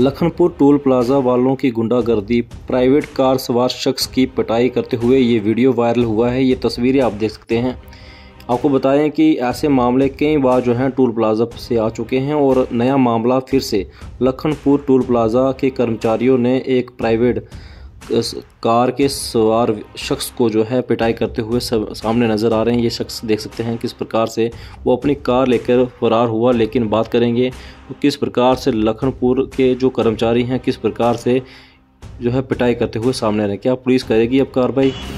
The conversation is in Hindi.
लखनपुर टोल प्लाजा वालों की गुंडागर्दी प्राइवेट कार सवार शख्स की पिटाई करते हुए ये वीडियो वायरल हुआ है ये तस्वीरें आप देख सकते हैं आपको बताएं कि ऐसे मामले कई बार जो हैं टोल प्लाज़ा से आ चुके हैं और नया मामला फिर से लखनपुर टोल प्लाज़ा के कर्मचारियों ने एक प्राइवेट कार के सवार शख्स को जो है पिटाई करते हुए सामने नज़र आ रहे हैं ये शख्स देख सकते हैं किस प्रकार से वो अपनी कार लेकर फरार हुआ लेकिन बात करेंगे किस प्रकार से लखनपुर के जो कर्मचारी हैं किस प्रकार से जो है पिटाई करते हुए सामने आ रहे हैं क्या पुलिस करेगी अब कार्रवाई